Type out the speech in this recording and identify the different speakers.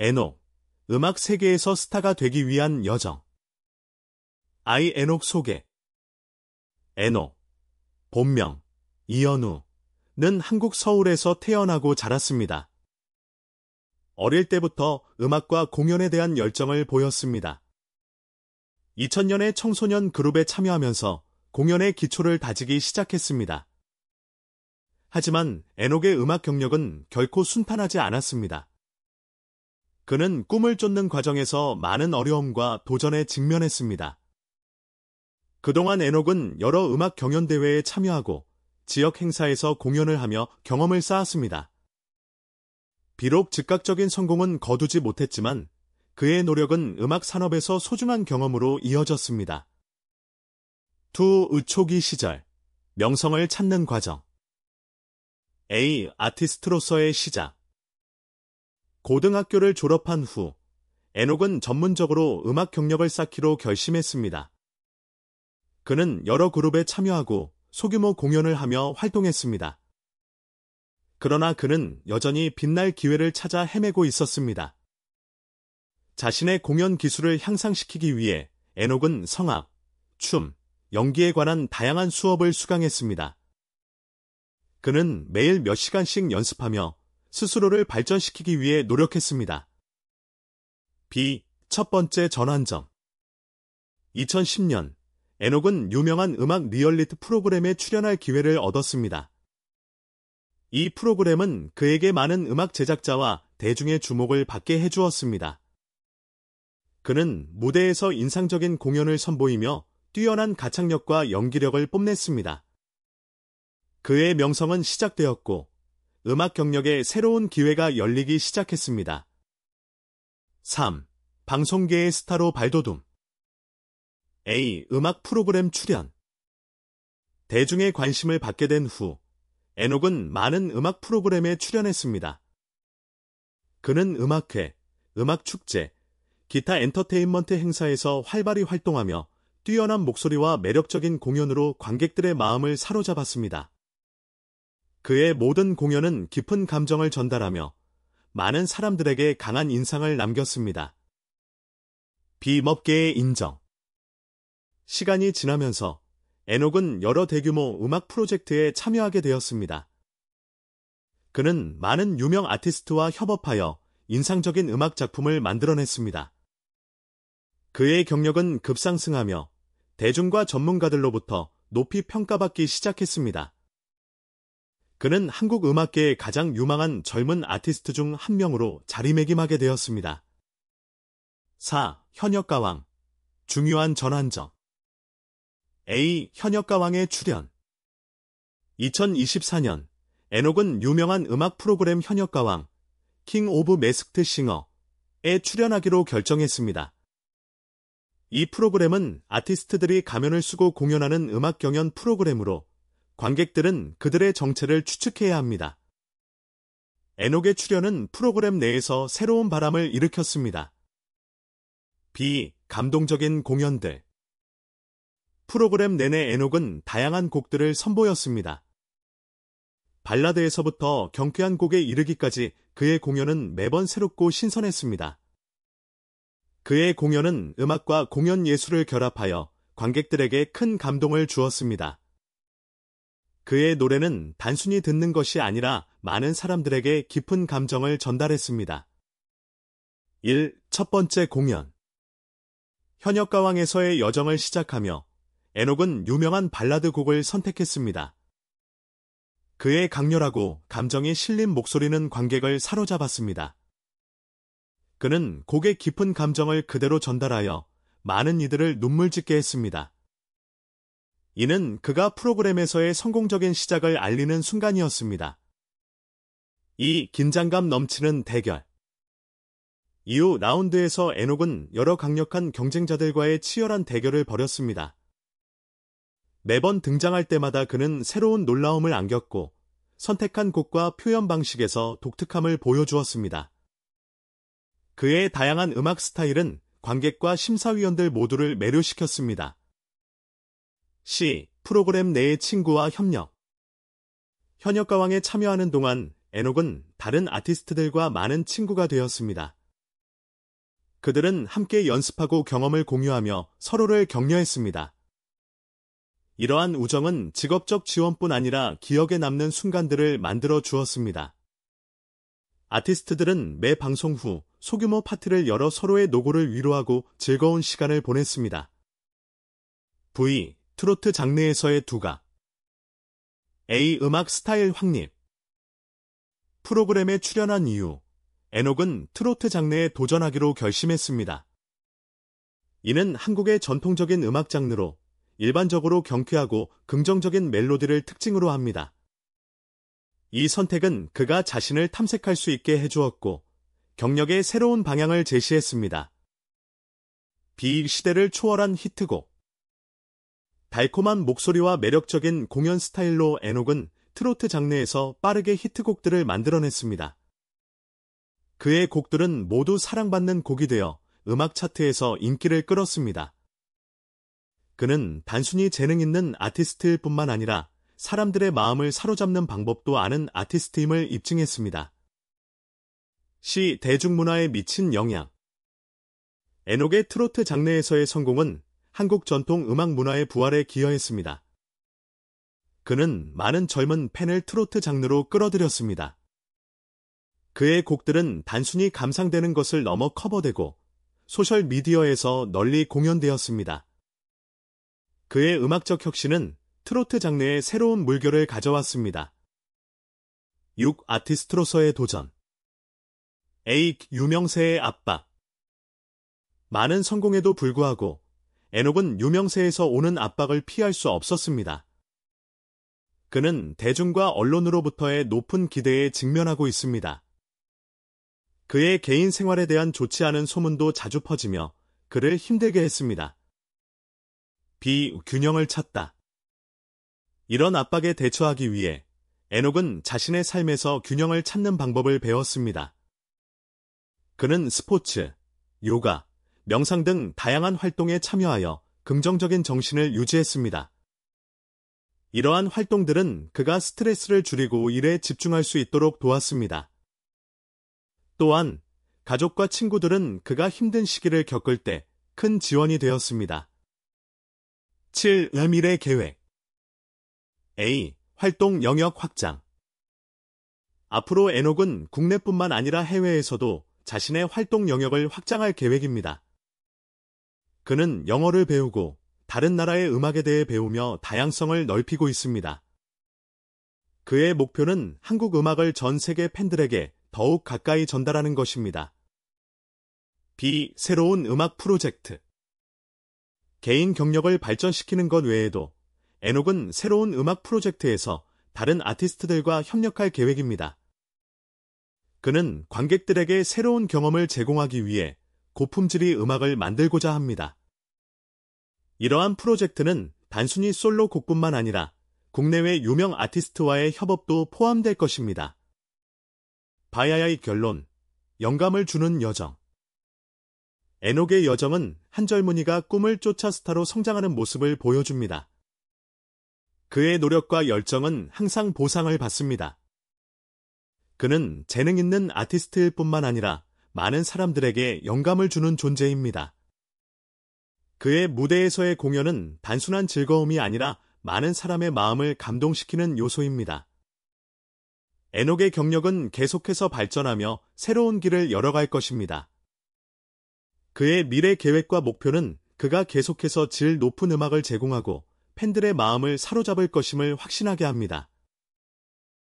Speaker 1: 에녹, 음악 세계에서 스타가 되기 위한 여정. 아이 에녹 소개. 에녹, 본명, 이연우는 한국 서울에서 태어나고 자랐습니다. 어릴 때부터 음악과 공연에 대한 열정을 보였습니다. 2000년에 청소년 그룹에 참여하면서 공연의 기초를 다지기 시작했습니다. 하지만 에녹의 음악 경력은 결코 순탄하지 않았습니다. 그는 꿈을 쫓는 과정에서 많은 어려움과 도전에 직면했습니다. 그동안 에녹은 여러 음악 경연 대회에 참여하고 지역 행사에서 공연을 하며 경험을 쌓았습니다. 비록 즉각적인 성공은 거두지 못했지만 그의 노력은 음악 산업에서 소중한 경험으로 이어졌습니다. 투 의초기 시절 명성을 찾는 과정 A. 아티스트로서의 시작 고등학교를 졸업한 후 에녹은 전문적으로 음악 경력을 쌓기로 결심했습니다. 그는 여러 그룹에 참여하고 소규모 공연을 하며 활동했습니다. 그러나 그는 여전히 빛날 기회를 찾아 헤매고 있었습니다. 자신의 공연 기술을 향상시키기 위해 에녹은 성악, 춤, 연기에 관한 다양한 수업을 수강했습니다. 그는 매일 몇 시간씩 연습하며 스스로를 발전시키기 위해 노력했습니다. B. 첫 번째 전환점 2010년, 에녹은 유명한 음악 리얼리트 프로그램에 출연할 기회를 얻었습니다. 이 프로그램은 그에게 많은 음악 제작자와 대중의 주목을 받게 해주었습니다. 그는 무대에서 인상적인 공연을 선보이며 뛰어난 가창력과 연기력을 뽐냈습니다. 그의 명성은 시작되었고 음악 경력에 새로운 기회가 열리기 시작했습니다. 3. 방송계의 스타로 발돋움 A. 음악 프로그램 출연 대중의 관심을 받게 된 후, 에녹은 많은 음악 프로그램에 출연했습니다. 그는 음악회, 음악축제, 기타 엔터테인먼트 행사에서 활발히 활동하며 뛰어난 목소리와 매력적인 공연으로 관객들의 마음을 사로잡았습니다. 그의 모든 공연은 깊은 감정을 전달하며 많은 사람들에게 강한 인상을 남겼습니다. 비업계의 인정 시간이 지나면서 에녹은 여러 대규모 음악 프로젝트에 참여하게 되었습니다. 그는 많은 유명 아티스트와 협업하여 인상적인 음악 작품을 만들어냈습니다. 그의 경력은 급상승하며 대중과 전문가들로부터 높이 평가받기 시작했습니다. 그는 한국 음악계의 가장 유망한 젊은 아티스트 중 한 명으로 자리매김하게 되었습니다. 4. 현역가왕 중요한 전환점 A. 현역가왕의 출연 2024년 에녹은 유명한 음악 프로그램 현역가왕 킹 오브 메스크트 싱어에 출연하기로 결정했습니다. 이 프로그램은 아티스트들이 가면을 쓰고 공연하는 음악 경연 프로그램으로 관객들은 그들의 정체를 추측해야 합니다. 에녹의 출연은 프로그램 내에서 새로운 바람을 일으켰습니다. B. 감동적인 공연들 프로그램 내내 에녹은 다양한 곡들을 선보였습니다. 발라드에서부터 경쾌한 곡에 이르기까지 그의 공연은 매번 새롭고 신선했습니다. 그의 공연은 음악과 공연 예술을 결합하여 관객들에게 큰 감동을 주었습니다. 그의 노래는 단순히 듣는 것이 아니라 많은 사람들에게 깊은 감정을 전달했습니다. 1. 첫 번째 공연 현역 가왕에서의 여정을 시작하며 에녹은 유명한 발라드 곡을 선택했습니다. 그의 강렬하고 감정이 실린 목소리는 관객을 사로잡았습니다. 그는 곡의 깊은 감정을 그대로 전달하여 많은 이들을 눈물 짓게 했습니다. 이는 그가 프로그램에서의 성공적인 시작을 알리는 순간이었습니다. 이 긴장감 넘치는 대결. 이후 라운드에서 에녹은 여러 강력한 경쟁자들과의 치열한 대결을 벌였습니다. 매번 등장할 때마다 그는 새로운 놀라움을 안겼고 선택한 곡과 표현 방식에서 독특함을 보여주었습니다. 그의 다양한 음악 스타일은 관객과 심사위원들 모두를 매료시켰습니다. C. 프로그램 내의 친구와 협력 현역 가왕에 참여하는 동안 에녹은 다른 아티스트들과 많은 친구가 되었습니다. 그들은 함께 연습하고 경험을 공유하며 서로를 격려했습니다. 이러한 우정은 직업적 지원뿐 아니라 기억에 남는 순간들을 만들어 주었습니다. 아티스트들은 매 방송 후 소규모 파티를 열어 서로의 노고를 위로하고 즐거운 시간을 보냈습니다. V. 트로트 장르에서의 두각 A 음악 스타일 확립 프로그램에 출연한 이후 에녹은 트로트 장르에 도전하기로 결심했습니다. 이는 한국의 전통적인 음악 장르로 일반적으로 경쾌하고 긍정적인 멜로디를 특징으로 합니다. 이 선택은 그가 자신을 탐색할 수 있게 해주었고 경력의 새로운 방향을 제시했습니다. 비일 시대를 초월한 히트곡 달콤한 목소리와 매력적인 공연 스타일로 에녹은 트로트 장르에서 빠르게 히트곡들을 만들어냈습니다. 그의 곡들은 모두 사랑받는 곡이 되어 음악 차트에서 인기를 끌었습니다. 그는 단순히 재능 있는 아티스트일 뿐만 아니라 사람들의 마음을 사로잡는 방법도 아는 아티스트임을 입증했습니다. 시 대중문화에 미친 영향 에녹의 트로트 장르에서의 성공은 한국 전통 음악 문화의 부활에 기여했습니다. 그는 많은 젊은 팬을 트로트 장르로 끌어들였습니다. 그의 곡들은 단순히 감상되는 것을 넘어 커버되고 소셜미디어에서 널리 공연되었습니다. 그의 음악적 혁신은 트로트 장르의 새로운 물결을 가져왔습니다. 6. 아티스트로서의 도전 에이 유명세의 압박 많은 성공에도 불구하고 에녹은 유명세에서 오는 압박을 피할 수 없었습니다. 그는 대중과 언론으로부터의 높은 기대에 직면하고 있습니다. 그의 개인 생활에 대한 좋지 않은 소문도 자주 퍼지며 그를 힘들게 했습니다. 비균형을 찾다. 이런 압박에 대처하기 위해 에녹은 자신의 삶에서 균형을 찾는 방법을 배웠습니다. 그는 스포츠, 요가, 명상 등 다양한 활동에 참여하여 긍정적인 정신을 유지했습니다. 이러한 활동들은 그가 스트레스를 줄이고 일에 집중할 수 있도록 도왔습니다. 또한 가족과 친구들은 그가 힘든 시기를 겪을 때 큰 지원이 되었습니다. 7. 의미래 계획 A. 활동 영역 확장 앞으로 에녹은 국내뿐만 아니라 해외에서도 자신의 활동 영역을 확장할 계획입니다. 그는 영어를 배우고 다른 나라의 음악에 대해 배우며 다양성을 넓히고 있습니다. 그의 목표는 한국 음악을 전 세계 팬들에게 더욱 가까이 전달하는 것입니다. B. 새로운 음악 프로젝트 개인 경력을 발전시키는 것 외에도 에녹은 새로운 음악 프로젝트에서 다른 아티스트들과 협력할 계획입니다. 그는 관객들에게 새로운 경험을 제공하기 위해 고품질의 음악을 만들고자 합니다. 이러한 프로젝트는 단순히 솔로 곡뿐만 아니라 국내외 유명 아티스트와의 협업도 포함될 것입니다. 바야야의 결론 영감을 주는 여정 에녹의 여정은 한 젊은이가 꿈을 쫓아 스타로 성장하는 모습을 보여줍니다. 그의 노력과 열정은 항상 보상을 받습니다. 그는 재능 있는 아티스트일 뿐만 아니라 많은 사람들에게 영감을 주는 존재입니다. 그의 무대에서의 공연은 단순한 즐거움이 아니라 많은 사람의 마음을 감동시키는 요소입니다. 에녹의 경력은 계속해서 발전하며 새로운 길을 열어갈 것입니다. 그의 미래 계획과 목표는 그가 계속해서 질 높은 음악을 제공하고 팬들의 마음을 사로잡을 것임을 확신하게 합니다.